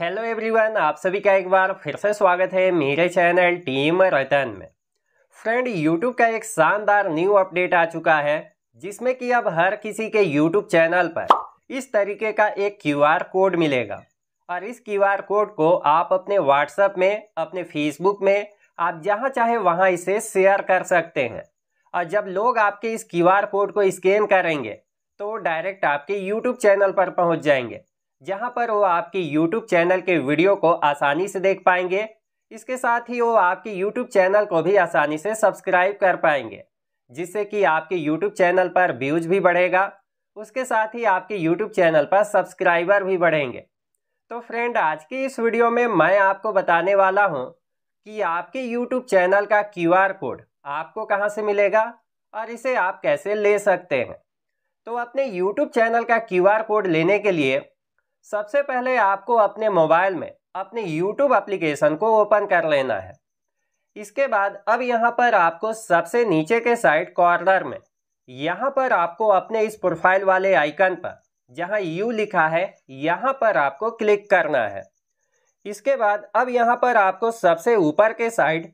hello everyone आप सभी का एक बार फिर से स्वागत है मेरे चैनल टीम रतन में फ्रेंड यूट्यूब का एक शानदार न्यू अपडेट आ चुका है जिसमें कि अब हर किसी के यूट्यूब चैनल पर इस तरीके का एक क्यूआर कोड मिलेगा और इस क्यूआर कोड को आप अपने व्हाट्सएप में अपने फेसबुक में आप जहाँ चाहे वहाँ इसे शेयर कर सकते हैं और जब लोग आपके इस क्यू कोड को स्कैन करेंगे तो डायरेक्ट आपके यूट्यूब चैनल पर पहुँच जाएंगे जहां पर वो आपकी YouTube चैनल के वीडियो को आसानी से देख पाएंगे इसके साथ ही वो आपकी YouTube चैनल को भी आसानी से सब्सक्राइब कर पाएंगे जिससे कि आपके YouTube चैनल पर व्यूज भी बढ़ेगा उसके साथ ही आपके YouTube चैनल पर सब्सक्राइबर भी बढ़ेंगे तो फ्रेंड आज की इस वीडियो में मैं आपको बताने वाला हूँ कि आपके YouTube चैनल का क्यू कोड आपको कहाँ से मिलेगा और इसे आप कैसे ले सकते हैं तो अपने YouTube चैनल का QR कोड लेने के लिए सबसे पहले आपको अपने मोबाइल में अपने यूट्यूब एप्लीकेशन को ओपन कर लेना है इसके बाद अब यहाँ पर आपको सबसे नीचे के साइड कॉर्नर में यहाँ पर आपको अपने इस प्रोफाइल वाले आइकन पर जहाँ यू लिखा है यहाँ पर आपको क्लिक करना है इसके बाद अब यहाँ पर आपको सबसे ऊपर के साइड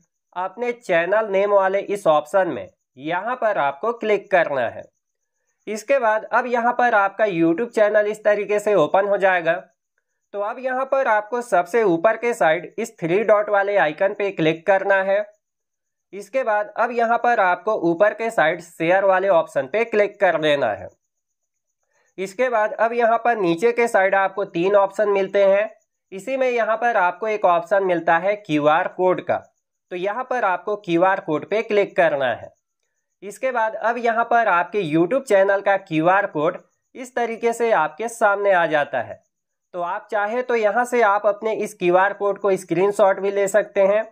अपने चैनल नेम वाले इस ऑप्शन में यहाँ पर आपको क्लिक करना है इसके बाद अब यहाँ पर आपका यूट्यूब चैनल इस तरीके से ओपन हो जाएगा तो अब यहाँ पर आपको सबसे ऊपर के साइड इस थ्री डॉट वाले आइकन पे क्लिक करना है इसके बाद अब यहाँ पर आपको ऊपर के साइड शेयर वाले ऑप्शन पे क्लिक कर लेना है इसके बाद अब यहाँ पर नीचे के साइड आपको तीन ऑप्शन मिलते हैं इसी में यहाँ पर आपको एक ऑप्शन मिलता है क्यूआर कोड का तो यहाँ पर आपको क्यूआर कोड पे क्लिक करना है इसके बाद अब यहाँ पर आपके YouTube चैनल का क्यू कोड इस तरीके से आपके सामने आ जाता है तो आप चाहे तो यहाँ से आप अपने इस क्यू कोड को स्क्रीनशॉट भी ले सकते हैं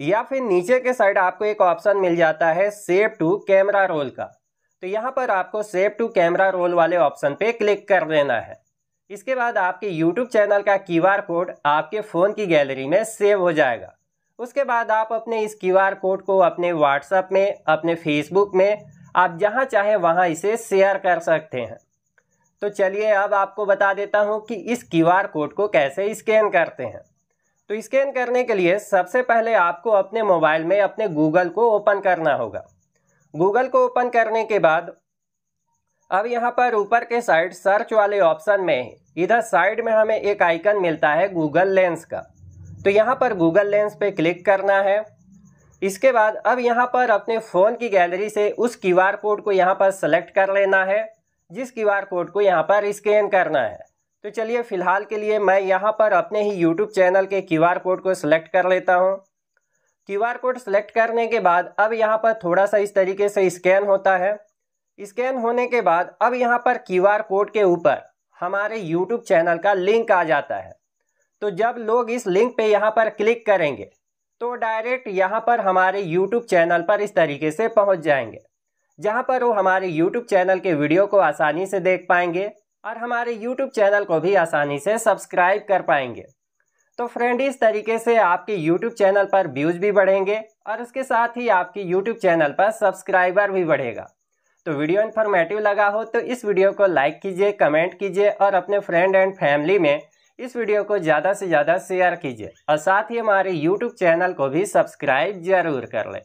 या फिर नीचे के साइड आपको एक ऑप्शन मिल जाता है सेव टू कैमरा रोल का तो यहाँ पर आपको सेव टू कैमरा रोल वाले ऑप्शन पे क्लिक कर देना है इसके बाद आपके YouTube चैनल का क्यू कोड आपके फ़ोन की गैलरी में सेव हो जाएगा उसके बाद आप अपने इस क्यू आर कोड को अपने व्हाट्सएप में अपने फेसबुक में आप जहाँ चाहे वहाँ इसे शेयर कर सकते हैं तो चलिए अब आपको बता देता हूँ कि इस क्यू आर कोड को कैसे स्कैन करते हैं तो स्कैन करने के लिए सबसे पहले आपको अपने मोबाइल में अपने गूगल को ओपन करना होगा गूगल को ओपन करने के बाद अब यहाँ पर ऊपर के साइड सर्च वाले ऑप्शन में इधर साइड में हमें एक आइकन मिलता है गूगल लेंस का तो यहाँ पर गूगल लेंस पे क्लिक करना है इसके बाद अब यहाँ पर अपने फ़ोन की गैलरी से उस क्यू आर कोड को यहाँ पर सेलेक्ट कर लेना है जिस क्यू आर कोड को यहाँ पर स्कैन करना है तो चलिए फ़िलहाल के लिए मैं यहाँ पर अपने ही यूट्यूब चैनल के क्यू आर कोड को सिलेक्ट कर लेता हूँ क्यू आर कोड सेलेक्ट करने के बाद अब यहाँ पर थोड़ा सा इस तरीके से स्कैन होता है स्कैन होने के बाद अब यहाँ पर क्यू आर कोड के ऊपर हमारे यूट्यूब चैनल का लिंक आ जाता है तो जब लोग इस लिंक पे यहाँ पर क्लिक करेंगे तो डायरेक्ट यहाँ पर हमारे यूट्यूब चैनल पर इस तरीके से पहुँच जाएंगे जहाँ पर वो हमारे यूट्यूब चैनल के वीडियो को आसानी से देख पाएंगे और हमारे यूट्यूब चैनल को भी आसानी से सब्सक्राइब कर पाएंगे तो फ्रेंड इस तरीके से आपके यूट्यूब चैनल पर व्यूज़ भी बढ़ेंगे और उसके साथ ही आपके यूट्यूब चैनल पर सब्सक्राइबर भी बढ़ेगा तो वीडियो इन्फॉर्मेटिव लगा हो तो इस वीडियो को लाइक कीजिए कमेंट कीजिए और अपने फ्रेंड एंड फैमिली में इस वीडियो को ज़्यादा से ज़्यादा शेयर कीजिए और साथ ही हमारे यूट्यूब चैनल को भी सब्सक्राइब जरूर कर लें